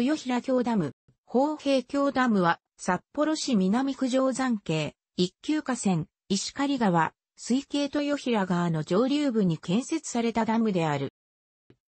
豊平峡ダム、宝平峡ダムは、札幌市南区定山系、一級河川、石狩川、水系豊平川の上流部に建設されたダムである。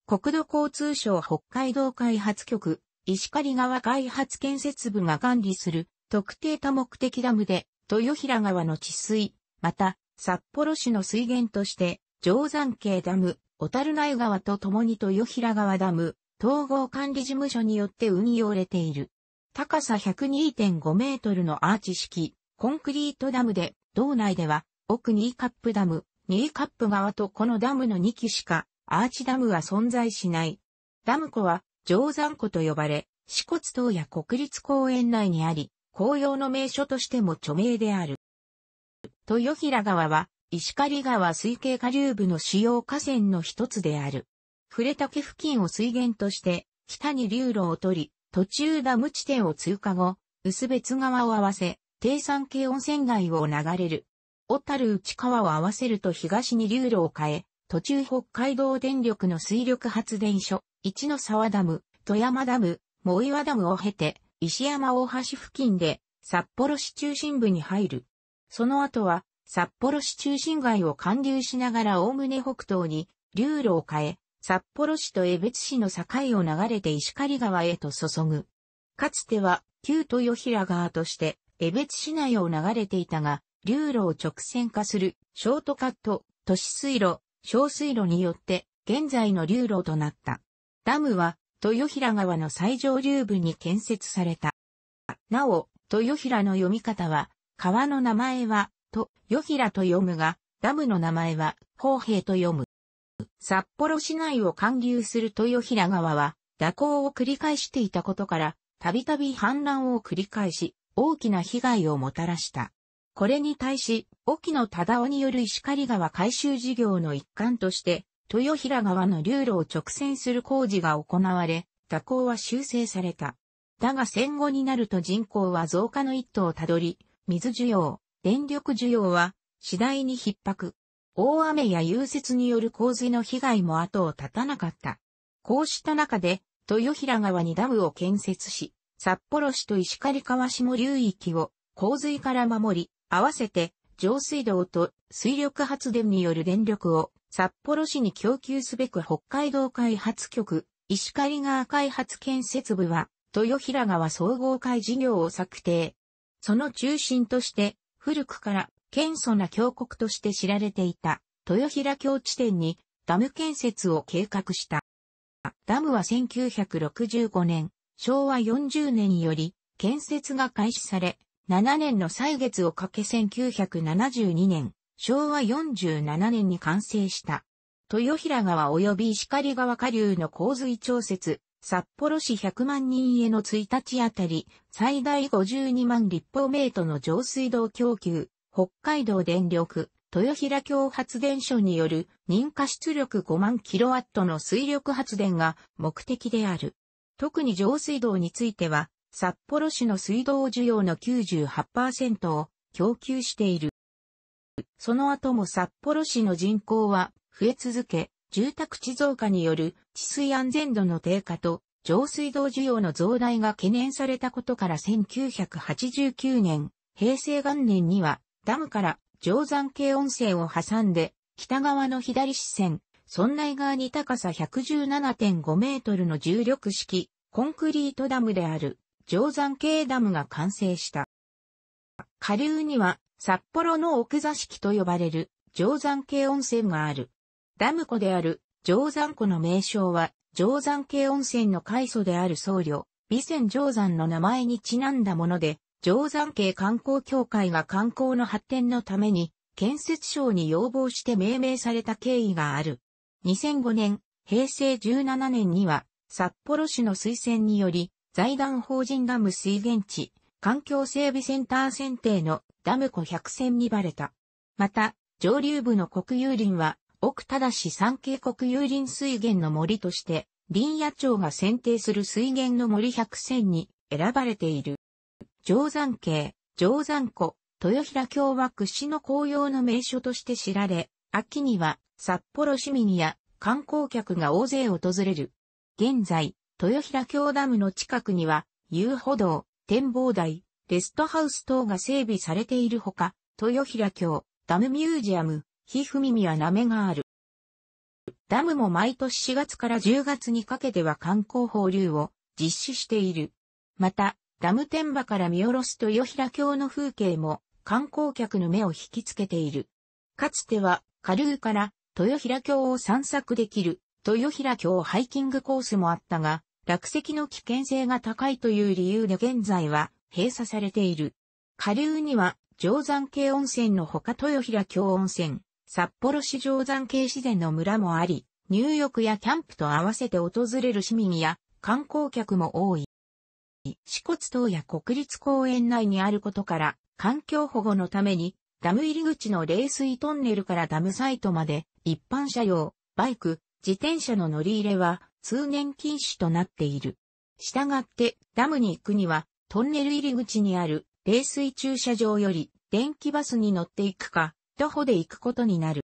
国土交通省北海道開発局、石狩川開発建設部が管理する特定多目的ダムで、豊平川の治水、また、札幌市の水源として、定山系ダム、小樽内川と共に豊平川ダム、統合管理事務所によって運用れている。高さ102.5メートルのアーチ式、コンクリートダムで、道内では、奥ニーカップダム、ニーカップ側とこのダムの2基しか、アーチダムは存在しない。ダム湖は、定山湖と呼ばれ、四骨島や国立公園内にあり、紅葉の名所としても著名である。豊平川は、石狩川水系下流部の主要河川の一つである。触竹付近を水源として、北に流路を取り、途中ダム地点を通過後、薄別川を合わせ、低山系温泉街を流れる。小樽内川を合わせると東に流路を変え、途中北海道電力の水力発電所、一の沢ダム、富山ダム、藻岩ダムを経て、石山大橋付近で、札幌市中心部に入る。その後は、札幌市中心街を貫流しながら概ね北東に、流路を変え、札幌市と江別市の境を流れて石狩川へと注ぐ。かつては、旧豊平川として、江別市内を流れていたが、流路を直線化する、ショートカット、都市水路、小水路によって、現在の流路となった。ダムは、豊平川の最上流部に建設された。なお、豊平の読み方は、川の名前は、と、平と読むが、ダムの名前は、公平と読む。札幌市内を貫流する豊平川は、蛇行を繰り返していたことから、たびたび氾濫を繰り返し、大きな被害をもたらした。これに対し、沖野忠夫による石狩川改修事業の一環として、豊平川の流路を直線する工事が行われ、蛇行は修正された。だが戦後になると人口は増加の一途をたどり、水需要、電力需要は次第に逼迫。大雨や融雪による洪水の被害も後を絶たなかった。こうした中で、豊平川にダムを建設し、札幌市と石狩川下流域を洪水から守り、合わせて上水道と水力発電による電力を札幌市に供給すべく北海道開発局、石狩川開発建設部は、豊平川総合会事業を策定。その中心として、古くから謙素な峡谷として知られていた豊平峡地点にダム建設を計画した。ダムは1965年、昭和40年により建設が開始され、7年の歳月をかけ1972年、昭和47年に完成した。豊平川及び石狩川下流の洪水調節、札幌市100万人への1日あたり、最大52万立方メートルの上水道供給、北海道電力、豊平京発電所による認可出力5万キロワットの水力発電が目的である。特に上水道については、札幌市の水道需要の98%を供給している。その後も札幌市の人口は増え続け、住宅地増加による治水安全度の低下と上水道需要の増大が懸念されたことから1989年、平成元年にはダムから定山系温泉を挟んで、北側の左支線、村内側に高さ117.5メートルの重力式、コンクリートダムである、定山系ダムが完成した。下流には、札幌の奥座敷と呼ばれる、定山系温泉がある。ダム湖である、定山湖の名称は、定山系温泉の開祖である僧侶、備前定山の名前にちなんだもので、定山系観光協会が観光の発展のために、建設省に要望して命名された経緯がある。2005年、平成17年には、札幌市の推薦により、財団法人ダム水源地、環境整備センター選定のダム湖100選にばれた。また、上流部の国有林は、奥忠市産経国有林水源の森として、林野庁が選定する水源の森100選に選ばれている。定山系、定山湖、豊平峡は屈指の紅葉の名所として知られ、秋には札幌市民や観光客が大勢訪れる。現在、豊平京ダムの近くには、遊歩道、展望台、レストハウス等が整備されているほか、豊平京、ダムミュージアム、ひふみみはなめがある。ダムも毎年4月から10月にかけては観光放流を実施している。また、ダム天馬から見下ろす豊平峡の風景も観光客の目を引きつけている。かつては、下流から豊平峡を散策できる豊平峡ハイキングコースもあったが、落石の危険性が高いという理由で現在は閉鎖されている。下流には定山系温泉のほか豊平峡温泉、札幌市定山系自然の村もあり、入浴やキャンプと合わせて訪れる市民や観光客も多い。に、支笏島や国立公園内にあることから、環境保護のために、ダム入り口の冷水トンネルからダムサイトまで、一般車用、バイク、自転車の乗り入れは、通年禁止となっている。したがって、ダムに行くには、トンネル入り口にある、冷水駐車場より、電気バスに乗っていくか、徒歩で行くことになる。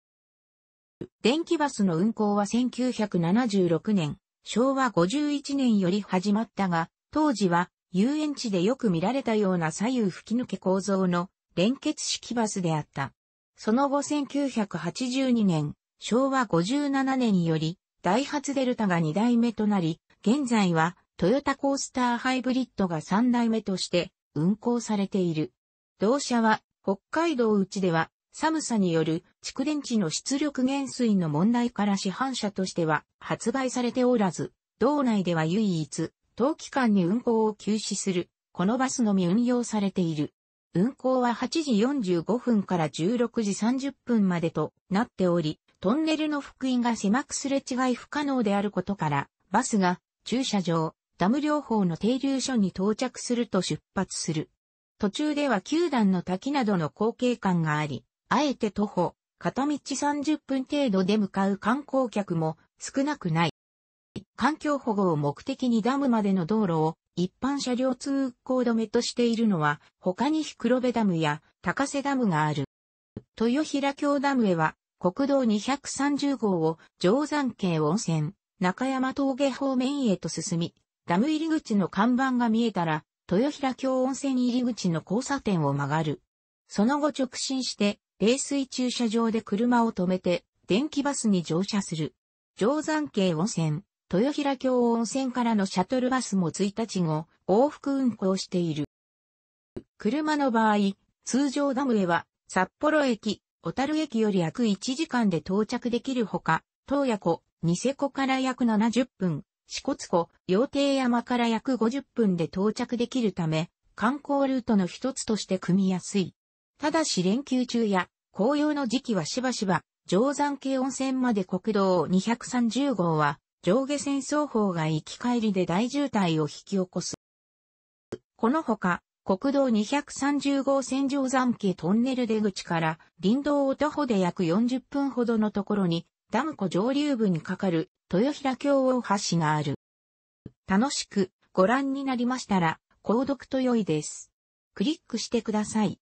電気バスの運行は1976年、昭和51年より始まったが、当時は遊園地でよく見られたような左右吹き抜け構造の連結式バスであった。その後1982年、昭和57年により、ダイハツデルタが2代目となり、現在はトヨタコースターハイブリッドが3代目として運行されている。同社は北海道内では寒さによる蓄電池の出力減衰の問題から市販車としては発売されておらず、道内では唯一当期間に運行を休止する、このバスのみ運用されている。運行は8時45分から16時30分までとなっており、トンネルの福音が狭くすれ違い不可能であることから、バスが駐車場、ダム両方の停留所に到着すると出発する。途中では球段の滝などの光景感があり、あえて徒歩、片道30分程度で向かう観光客も少なくない。環境保護を目的にダムまでの道路を一般車両通行止めとしているのは他に黒部ダムや高瀬ダムがある。豊平峡ダムへは国道230号を定山渓温泉、中山峠方面へと進み、ダム入り口の看板が見えたら、豊平峡温泉入り口の交差点を曲がる。その後直進して、冷水駐車場で車を止めて、電気バスに乗車する。定山渓温泉、豊平京温泉からのシャトルバスも1日後、往復運行している。車の場合、通常ダムへは、札幌駅、小樽駅より約1時間で到着できるほか、東野湖、ニセ湖から約70分、四骨湖、羊亭山から約50分で到着できるため、観光ルートの一つとして組みやすい。ただし連休中や紅葉の時期はしばしば、定山系温泉まで国道230号は上下線双方が行き帰りで大渋滞を引き起こす。このほか、国道230号線上山系トンネル出口から林道を徒歩で約40分ほどのところに、ダム湖上流部に架かる豊平京大橋がある。楽しくご覧になりましたら、購読と良いです。クリックしてください。